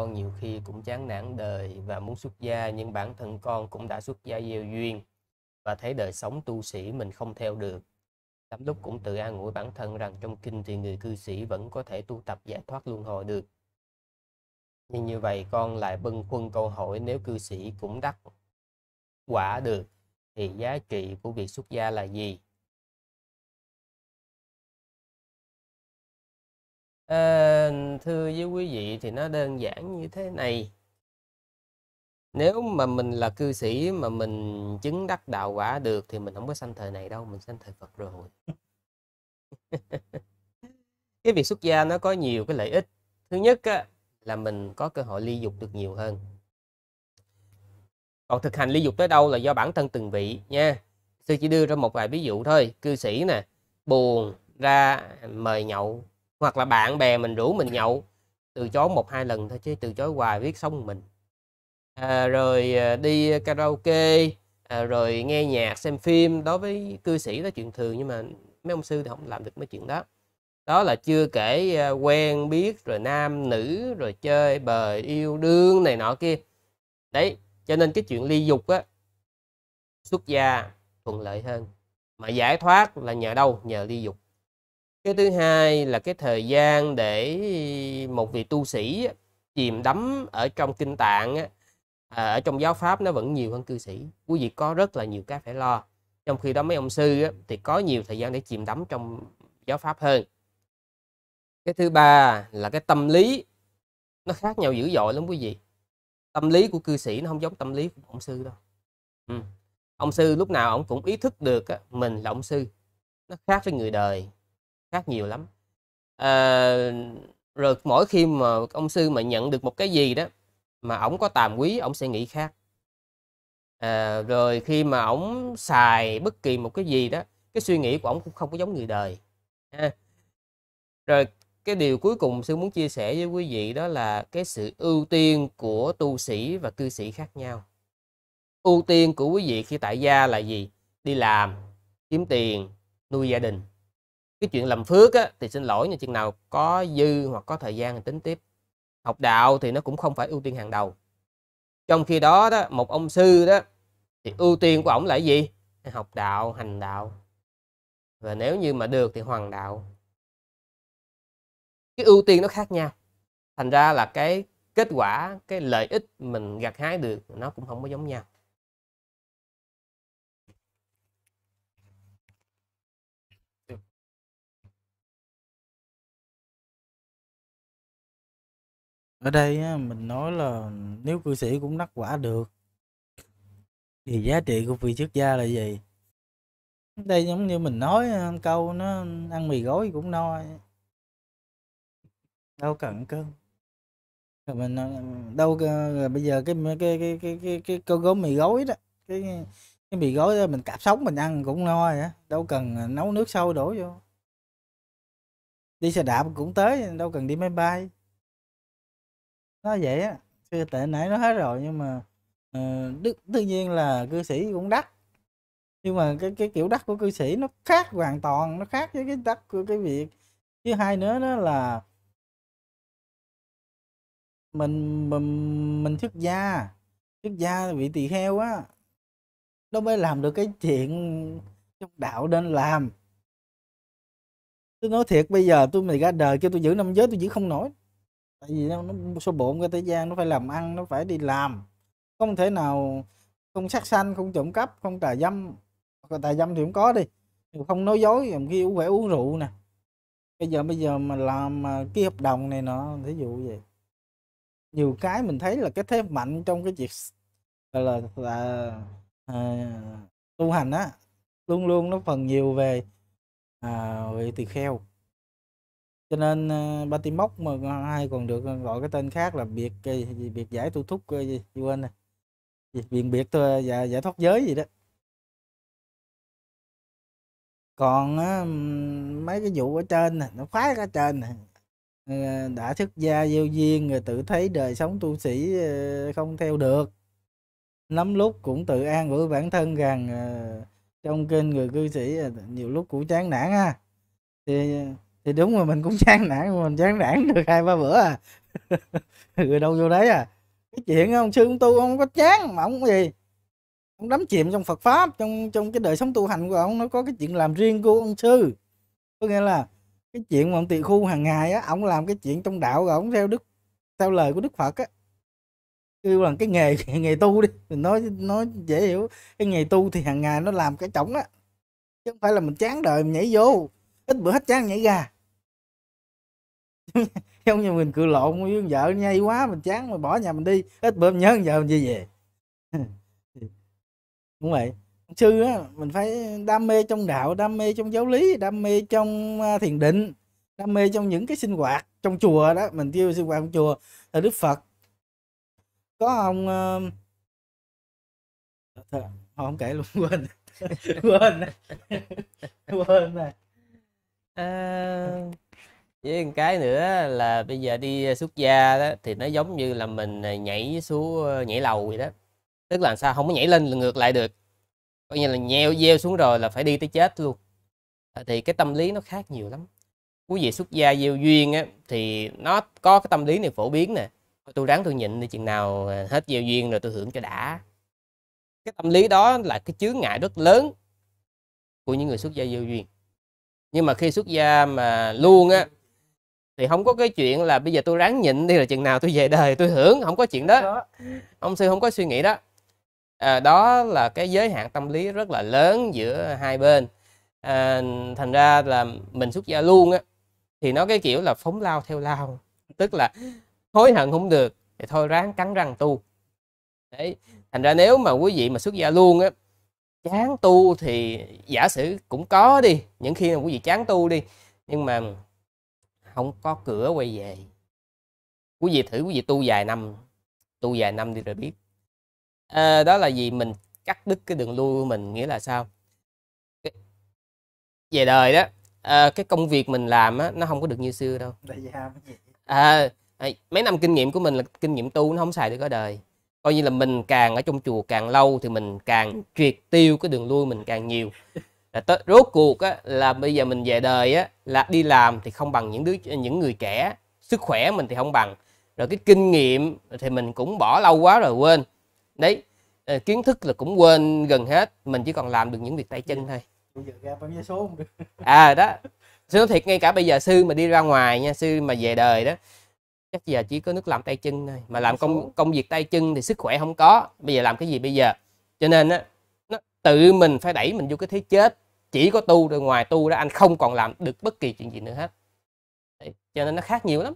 con nhiều khi cũng chán nản đời và muốn xuất gia nhưng bản thân con cũng đã xuất gia gieo duyên và thấy đời sống tu sĩ mình không theo được lắm lúc cũng tự an ủi bản thân rằng trong kinh thì người cư sĩ vẫn có thể tu tập giải thoát luân hồi được nhưng như vậy con lại bưng khuâng câu hỏi nếu cư sĩ cũng đắc quả được thì giá trị của việc xuất gia là gì à, nên vâng, thưa với quý vị thì nó đơn giản như thế này nếu mà mình là cư sĩ mà mình chứng đắc đạo quả được thì mình không có sanh thời này đâu mình sanh thời phật rồi cái việc xuất gia nó có nhiều cái lợi ích thứ nhất á, là mình có cơ hội ly dục được nhiều hơn còn thực hành ly dục tới đâu là do bản thân từng vị nha sư chỉ đưa ra một vài ví dụ thôi cư sĩ nè buồn ra mời nhậu hoặc là bạn bè mình rủ mình nhậu từ chối một hai lần thôi chứ từ chối hoài viết xong mình à, rồi à, đi karaoke à, rồi nghe nhạc xem phim đối với cư sĩ đó chuyện thường nhưng mà mấy ông sư thì không làm được mấy chuyện đó đó là chưa kể à, quen biết rồi nam nữ rồi chơi bời yêu đương này nọ kia đấy cho nên cái chuyện ly dục á xuất gia thuận lợi hơn mà giải thoát là nhờ đâu nhờ ly dục cái thứ hai là cái thời gian để một vị tu sĩ chìm đắm ở trong kinh tạng à, ở trong giáo pháp nó vẫn nhiều hơn cư sĩ quý vị có rất là nhiều cái phải lo trong khi đó mấy ông sư thì có nhiều thời gian để chìm đắm trong giáo pháp hơn cái thứ ba là cái tâm lý nó khác nhau dữ dội lắm quý vị tâm lý của cư sĩ nó không giống tâm lý của ông sư đâu ừ. ông sư lúc nào ông cũng ý thức được mình là ông sư nó khác với người đời khác nhiều lắm à, rồi mỗi khi mà ông sư mà nhận được một cái gì đó mà ổng có tàm quý ổng sẽ nghĩ khác à, rồi khi mà ổng xài bất kỳ một cái gì đó cái suy nghĩ của ổng cũng không có giống người đời ha. rồi cái điều cuối cùng sư muốn chia sẻ với quý vị đó là cái sự ưu tiên của tu sĩ và cư sĩ khác nhau ưu tiên của quý vị khi tại gia là gì đi làm kiếm tiền nuôi gia đình cái chuyện làm phước á, thì xin lỗi nha chừng nào có dư hoặc có thời gian thì tính tiếp học đạo thì nó cũng không phải ưu tiên hàng đầu trong khi đó đó một ông sư đó thì ưu tiên của ổng là gì học đạo hành đạo và nếu như mà được thì hoàng đạo cái ưu tiên nó khác nhau thành ra là cái kết quả cái lợi ích mình gặt hái được nó cũng không có giống nhau ở đây á, mình nói là nếu cư sĩ cũng đắc quả được thì giá trị của vị xuất gia là gì đây giống như mình nói ờ, câu nó ăn mì gói cũng no đâu cần cơm rồi mình ờ, đâu rồi bây giờ cái cái cái cái cái cái cơm gốm mì gói đó cái cái mì gói đó mình cạp sống mình ăn cũng no vậy đâu cần ờ, nấu nước sôi đổ vô đi xe đạp cũng tới đâu cần đi máy bay nó vậy á sư tệ nãy nó hết rồi nhưng mà uh, ờ, tự nhiên là cư sĩ cũng đắt nhưng mà cái cái kiểu đắt của cư sĩ nó khác hoàn toàn nó khác với cái đắt của cái việc thứ hai nữa đó là mình mình mình xuất gia xuất gia bị tỳ heo á nó mới làm được cái chuyện trong đạo nên làm tôi nói thiệt bây giờ tôi mày ra đời kêu tôi giữ năm giới tôi giữ không nổi tại vì nó, nó số bộn cái thời gian nó phải làm ăn nó phải đi làm không thể nào không sát sanh không trộm cắp không tà dâm còn tà dâm thì cũng có đi không nói dối làm khi cũng phải uống rượu nè bây giờ bây giờ mà làm mà ký hợp đồng này nọ thí dụ vậy nhiều cái mình thấy là cái thế mạnh trong cái việc là là, là à, tu hành á luôn luôn nó phần nhiều về à, về tỳ kheo cho nên uh, ờ, Batimoc mà hay còn được ờ, gọi cái tên khác là biệt gì biệt giải thu thúc cái ờ, gì quên này viện biệt thôi giải, dạ, giải thoát giới gì đó còn á, mấy cái vụ ở trên này, nó khoái cả trên này. đã thức gia vô duyên rồi tự thấy đời sống tu sĩ không theo được lắm lúc cũng tự an ủi bản thân rằng trong kinh người cư sĩ nhiều lúc cũng chán nản ha thì thì đúng rồi mình cũng chán nản mình chán nản được hai ba bữa à người đâu vô đấy à cái chuyện ông sư ông tu ông có chán mà ông gì ông đắm chìm trong Phật pháp trong trong cái đời sống tu hành của ông nó có cái chuyện làm riêng của ông sư có nghĩa là cái chuyện mà ông tiền khu hàng ngày á ông làm cái chuyện trong đạo rồi ông theo đức theo lời của đức Phật á kêu là cái nghề nghề tu đi mình nói nói dễ hiểu cái nghề tu thì hàng ngày nó làm cái trống á chứ không phải là mình chán đời mình nhảy vô ít bữa hết chán nhảy ra, giống như mình cự lộn với vợ nhây quá mình chán mà bỏ nhà mình đi ít bữa nhớ vợ mình đi về đúng vậy sư á mình phải đam mê trong đạo đam mê trong giáo lý đam mê trong à, thiền định đam mê trong những cái sinh hoạt trong chùa đó mình tiêu sinh hoạt trong chùa là đức phật có ông uh, không kể luôn quên quên quên này Ờ. với một cái nữa là bây giờ đi ờ, xuất gia đó thì nó giống như là mình ờ, nhảy xuống nhảy lầu vậy đó tức là sao không có nhảy lên ngược lại được coi như là nheo gieo xuống rồi là phải đi tới chết luôn thì cái tâm lý nó khác nhiều lắm quý vị xuất gia gieo duyên á thì nó có cái tâm lý này phổ biến nè tôi ráng tôi nhịn đi chừng nào hết gieo duyên rồi tôi hưởng cho đã cái tâm lý đó là cái chướng ngại rất lớn của những người xuất gia gieo duyên nhưng mà khi xuất gia mà luôn á thì không có cái chuyện là bây giờ tôi ráng nhịn đi là chừng nào tôi về đời tôi hưởng không có chuyện đó ông sư không có suy nghĩ đó à, đó là cái giới hạn tâm lý rất là lớn giữa hai bên à, thành ra là mình xuất gia luôn á thì nó cái kiểu là phóng lao theo lao tức là hối hận không được thì thôi ráng cắn răng tu đấy thành ra nếu mà quý vị mà xuất gia luôn á chán tu thì giả sử cũng có đi những khi mà quý vị chán tu đi nhưng mà không có cửa quay về quý vị thử quý vị tu vài năm tu vài năm đi rồi biết à, đó là gì mình cắt đứt cái đường lui của mình nghĩa là sao cái... về đời đó à, cái công việc mình làm á, nó không có được như xưa đâu à, à, mấy năm kinh nghiệm của mình là kinh nghiệm tu nó không xài được ở đời coi như là mình càng ở trong chùa càng lâu thì mình càng ừ. triệt tiêu cái đường lui mình càng nhiều là tới rốt cuộc á, là bây giờ mình về đời á, là đi làm thì không bằng những đứa những người trẻ sức khỏe mình thì không bằng rồi cái kinh nghiệm thì mình cũng bỏ lâu quá rồi quên đấy ờ, kiến thức là cũng quên gần hết mình chỉ còn làm được những việc tay chân thôi à đó sư nói thiệt ngay cả bây giờ sư mà đi ra ngoài nha sư mà về đời đó chắc giờ chỉ có nước làm tay chân thôi mà làm công công việc tay chân thì sức khỏe không có bây giờ làm cái gì bây giờ cho nên á nó tự mình phải đẩy mình vô cái thế chết chỉ có tu rồi ngoài tu đó anh không còn làm được bất kỳ chuyện gì nữa hết Đấy. cho nên nó khác nhiều lắm